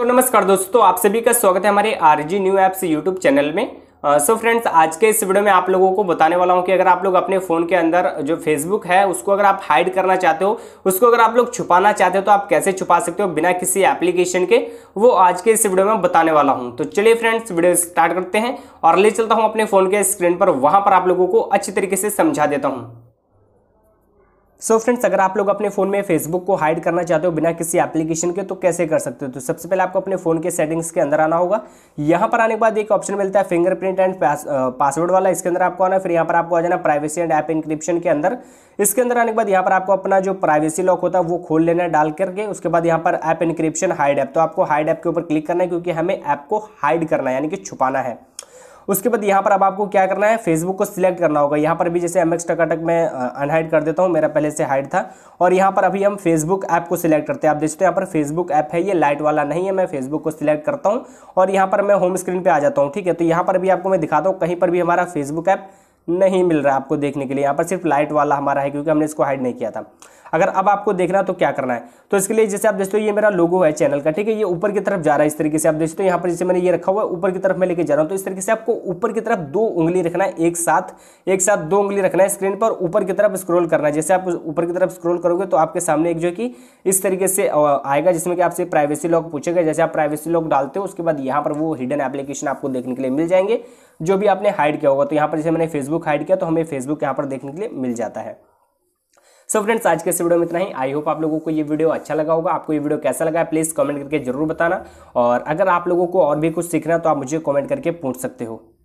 तो नमस्कार दोस्तों आप सभी का स्वागत है हमारे R G new apps YouTube channel में सो uh, फ्रेंड्स so आज के इस वीडियो में आप लोगों को बताने वाला हूं कि अगर आप लोग अपने फ़ोन के अंदर जो फेसबुक है उसको अगर आप हाइड करना चाहते हो उसको अगर आप लोग छुपाना चाहते हो तो आप कैसे छुपा सकते हो बिना किसी एप्लीकेशन के वो आज के इस वीडियो में बताने वाला हूं तो चलिए फ्रेंड्स वीडियो स्टार्ट करते हैं और ले चलता हूँ अपने फ़ोन के स्क्रीन पर वहाँ पर आप लोगों को अच्छी तरीके से समझा देता हूँ सो so फ्रेंड्स अगर आप लोग अपने फ़ोन में फेसबुक को हाइड करना चाहते हो बिना किसी एप्लीकेशन के तो कैसे कर सकते हो तो सबसे पहले आपको अपने फ़ोन के सेटिंग्स के अंदर आना होगा यहाँ पर आने के बाद एक ऑप्शन मिलता है फिंगरप्रिंट एंड पासवर्ड वाला इसके अंदर आपको आना फिर यहाँ पर आपको आ जाना प्राइवेसी एंड ऐप इंक्रिप्शन के अंदर इसके अंदर आने के बाद यहाँ पर आपको अपना जो प्राइवेसी लॉक होता है वो खोल लेना है डाल करके उसके बाद यहाँ पर ऐप इंक्रिप्शन हाइड ऐप तो आपको हाइड ऐप के ऊपर क्लिक करना है क्योंकि हमें ऐप को हाइड करना है यानी कि छुपाना है उसके बाद यहाँ पर अब आपको क्या करना है फेसबुक को सिलेक्ट करना होगा यहाँ पर भी जैसे एम एक्स टकाटक में अनहाइड कर देता हूँ मेरा पहले से हाइड था और यहाँ पर अभी हम फेसबुक ऐप को सिलेक्ट करते हैं आप देखते हैं यहाँ पर फेसबुक ऐप है ये लाइट वाला नहीं है मैं फेसबुक को सिलेक्ट करता हूँ और यहाँ पर मैं होम स्क्रीन पर आ जाता हूँ ठीक है तो यहाँ पर भी आपको मैं दिखाता हूँ कहीं पर भी हमारा फेसबुक ऐप नहीं मिल रहा आपको देखने के लिए यहाँ पर सिर्फ लाइट वाला हमारा है क्योंकि हमने इसको हाइड नहीं किया था अगर अब आपको देखना तो क्या करना है तो इसके लिए जैसे आप देखते हो ये मेरा लोगो है चैनल का ठीक है ये ऊपर की तरफ जा रहा है इस तरीके से आप देखते हो यहाँ पर जैसे मैंने ये रखा हुआ है ऊपर की तरफ मैं लेके जा रहा हूँ तो इस तरीके से आपको ऊपर की तरफ दो उंगली रखना है एक साथ एक साथ दो उंगली रखना है स्क्रीन पर ऊपर की तरफ स्क्रोल करना है जैसे आप ऊपर की तरफ स्क्रोल करोगे तो आपके सामने एक जो कि इस तरीके से आएगा जिसमें कि आपसे प्राइवेसी लॉक पूछेगा जैसे आप प्राइवेसी लॉक डालते हो उसके बाद यहाँ पर वो हिडन एप्लीकेशन आपको देखने के लिए मिल जाएंगे जो भी आपने हाइड किया होगा तो यहाँ पर जैसे मैंने फेसबुक हाइड किया तो हमें फेसबुक यहाँ पर देखने के लिए मिल जाता है सो so फ्रेंड्स आज के इस वीडियो में इतना ही आई होप आप लोगों को ये वीडियो अच्छा लगा होगा आपको ये वीडियो कैसा लगा है प्लीज़ कमेंट करके जरूर बताना और अगर आप लोगों को और भी कुछ सीखना तो आप मुझे कमेंट करके पूछ सकते हो